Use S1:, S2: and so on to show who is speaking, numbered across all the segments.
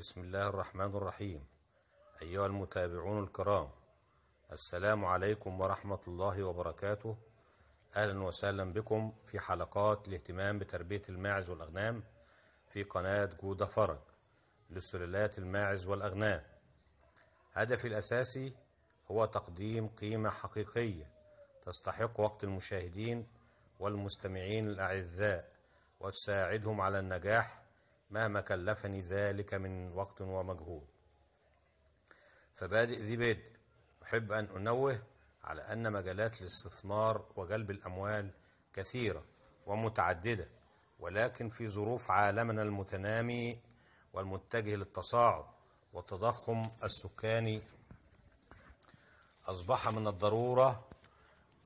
S1: بسم الله الرحمن الرحيم أيها المتابعون الكرام السلام عليكم ورحمة الله وبركاته أهلا وسهلا بكم في حلقات الاهتمام بتربية الماعز والأغنام في قناة جودة فرج لسلالات الماعز والأغنام هدفي الأساسي هو تقديم قيمة حقيقية تستحق وقت المشاهدين والمستمعين الأعزاء وتساعدهم على النجاح مهما كلفني ذلك من وقت ومجهود فبادئ ذي بدء أحب أن أنوه على أن مجالات الاستثمار وجلب الأموال كثيرة ومتعددة ولكن في ظروف عالمنا المتنامي والمتجه للتصاعد والتضخم السكاني أصبح من الضرورة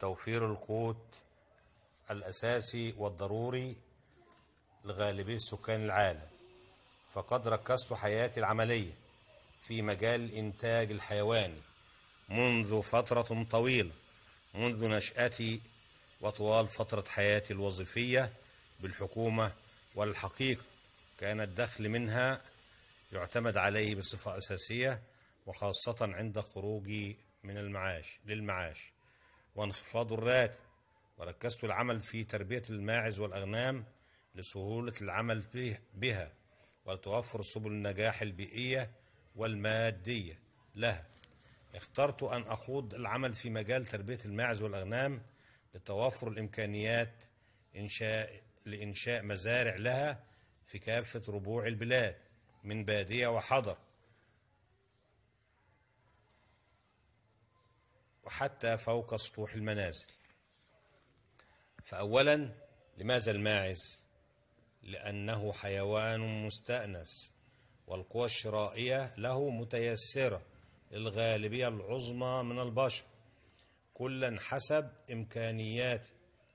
S1: توفير القوت الأساسي والضروري لغالبي السكان العالم فقد ركزت حياتي العملية في مجال الإنتاج الحيواني منذ فترة طويلة منذ نشأتي وطوال فترة حياتي الوظيفية بالحكومة والحقيقة كان الدخل منها يعتمد عليه بصفة أساسية وخاصة عند خروجي من المعاش للمعاش وانخفاض الراتب وركزت العمل في تربية الماعز والأغنام لسهولة العمل بها ولتوفر سبل النجاح البيئية والمادية لها اخترت أن أخوض العمل في مجال تربية الماعز والأغنام لتوفر الإمكانيات إنشاء لإنشاء مزارع لها في كافة ربوع البلاد من بادية وحضر وحتى فوق سطوح المنازل فأولا لماذا الماعز لأنه حيوان مستأنس والقوى الشرائية له متيسرة للغالبية العظمى من البشر كلا حسب إمكانياته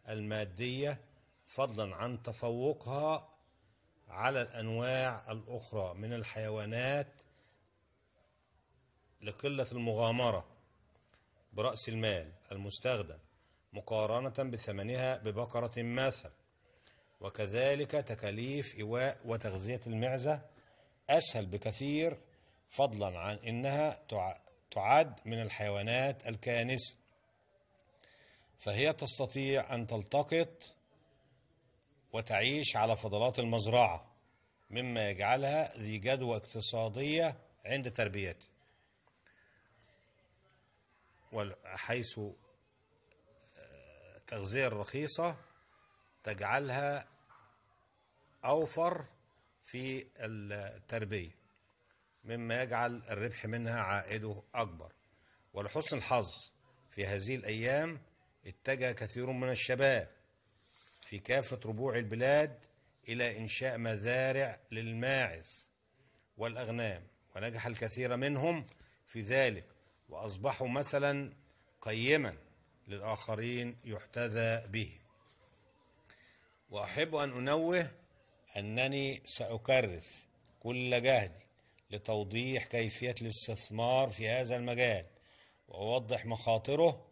S1: المادية فضلا عن تفوقها على الأنواع الأخرى من الحيوانات لقلة المغامرة برأس المال المستخدم مقارنة بثمنها ببقرة مثل وكذلك تكاليف إيواء وتغذية المعزة أسهل بكثير فضلا عن إنها تعد من الحيوانات الكانسة فهي تستطيع أن تلتقط وتعيش على فضلات المزرعة مما يجعلها ذي جدوى اقتصادية عند تربيته حيث التغذية آه، الرخيصة تجعلها أوفر في التربية مما يجعل الربح منها عائده أكبر ولحسن الحظ في هذه الأيام اتجه كثير من الشباب في كافة ربوع البلاد إلى إنشاء مزارع للماعز والأغنام ونجح الكثير منهم في ذلك وأصبحوا مثلا قيما للآخرين يحتذى به وأحب أن أنوه أنني سأكرس كل جهدي لتوضيح كيفية الاستثمار في هذا المجال وأوضح مخاطره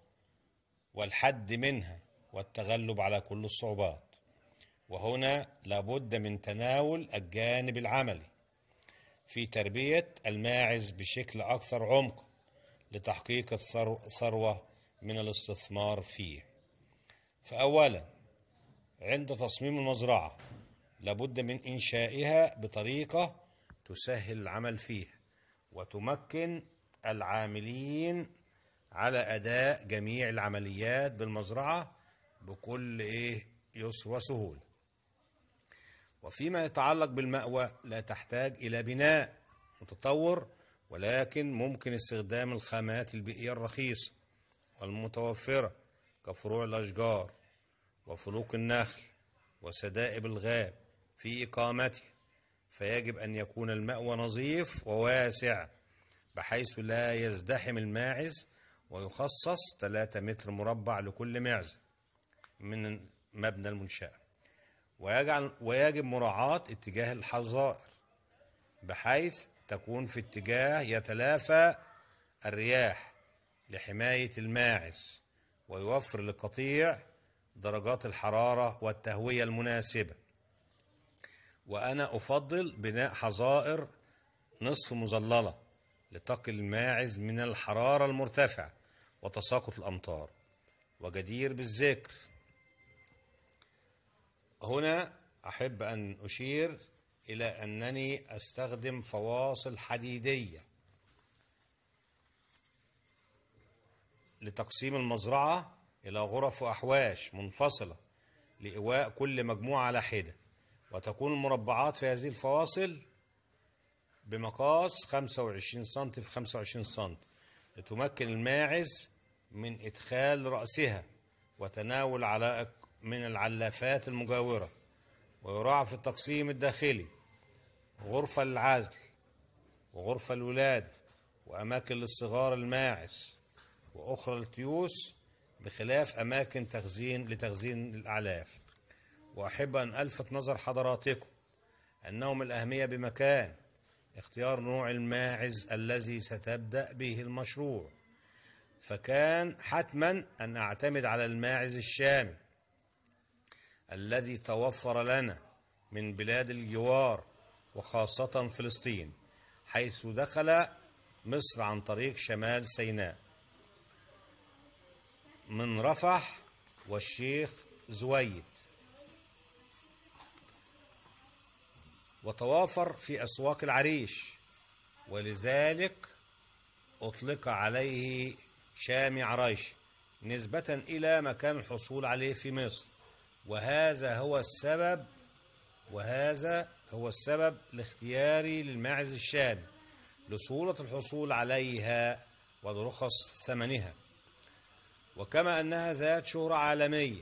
S1: والحد منها والتغلب على كل الصعوبات وهنا لابد من تناول الجانب العملي في تربية الماعز بشكل أكثر عمقا لتحقيق الثروة من الاستثمار فيه فأولاً عند تصميم المزرعة لابد من إنشائها بطريقة تسهل العمل فيه وتمكن العاملين على أداء جميع العمليات بالمزرعة بكل إيه يسر وسهولة وفيما يتعلق بالمأوى لا تحتاج إلى بناء متطور ولكن ممكن استخدام الخامات البيئية الرخيصة والمتوفرة كفروع الأشجار وفنوق النخل وسدائب الغاب في إقامته فيجب أن يكون المأوى نظيف وواسع بحيث لا يزدحم الماعز ويخصص 3 متر مربع لكل معزة من مبنى المنشأة ويجعل ويجب مراعاة اتجاه الحظائر بحيث تكون في اتجاه يتلافى الرياح لحماية الماعز ويوفر للقطيع درجات الحرارة والتهوية المناسبة وأنا أفضل بناء حظائر نصف مظللة لتقي الماعز من الحرارة المرتفعة وتساقط الأمطار وجدير بالذكر هنا أحب أن أشير إلى أنني أستخدم فواصل حديدية لتقسيم المزرعة إلى غرف وأحواش منفصلة لإواء كل مجموعة على حدة وتكون المربعات في هذه الفواصل بمقاس 25 سم في 25 سم لتمكن الماعز من إدخال رأسها وتناول علائق من العلافات المجاورة ويراعى في التقسيم الداخلي غرفة للعزل وغرفة الولادة وأماكن للصغار الماعز وأخرى للتيوس بخلاف أماكن تخزين لتخزين الأعلاف وأحب أن ألفت نظر حضراتكم أنهم الأهمية بمكان اختيار نوع الماعز الذي ستبدأ به المشروع فكان حتما أن أعتمد على الماعز الشامي الذي توفر لنا من بلاد الجوار وخاصة فلسطين حيث دخل مصر عن طريق شمال سيناء من رفح والشيخ زويد وتوافر في أسواق العريش ولذلك أطلق عليه شام عريش نسبة إلى مكان الحصول عليه في مصر وهذا هو السبب وهذا هو السبب لاختياري للماعز الشامي لسهولة الحصول عليها ولرخص ثمنها وكما أنها ذات شهرة عالمية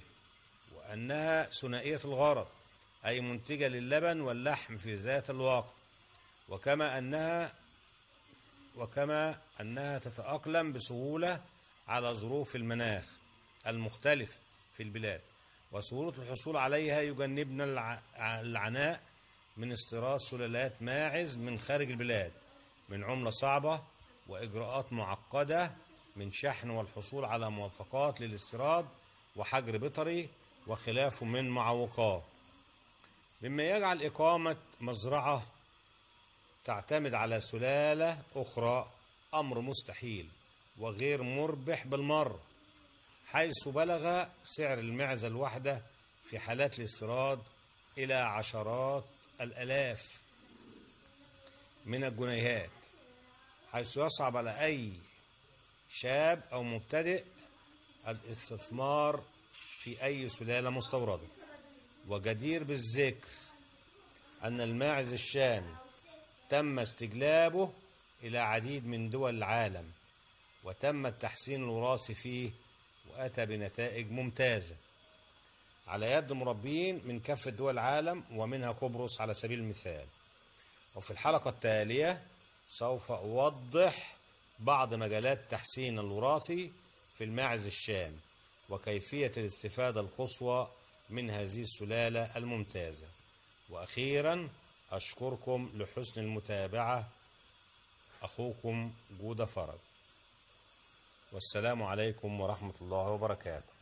S1: وأنها ثنائية الغرض أي منتجة للبن واللحم في ذات الوقت وكما أنها وكما أنها تتأقلم بسهولة على ظروف المناخ المختلف في البلاد وسهولة الحصول عليها يجنبنا العناء من استيراد سلالات ماعز من خارج البلاد من عملة صعبة وإجراءات معقدة من شحن والحصول على موافقات للاستيراد وحجر بيطري وخلافه من معوقات مما يجعل إقامة مزرعة تعتمد على سلالة أخرى أمر مستحيل وغير مربح بالمر حيث بلغ سعر المعزة الواحدة في حالات الاستيراد إلى عشرات الألاف من الجنيهات حيث يصعب على أي شاب أو مبتدئ الاستثمار في أي سلالة مستوردة وجدير بالذكر أن الماعز الشامي تم استجلابه إلى عديد من دول العالم وتم التحسين الوراثي فيه وأتى بنتائج ممتازة على يد مربين من كافة دول العالم ومنها قبرص على سبيل المثال وفي الحلقة التالية سوف أوضح بعض مجالات تحسين الوراثي في الماعز الشام وكيفية الاستفادة القصوى من هذه السلالة الممتازة وأخيرا أشكركم لحسن المتابعة أخوكم جودة فرج والسلام عليكم ورحمة الله وبركاته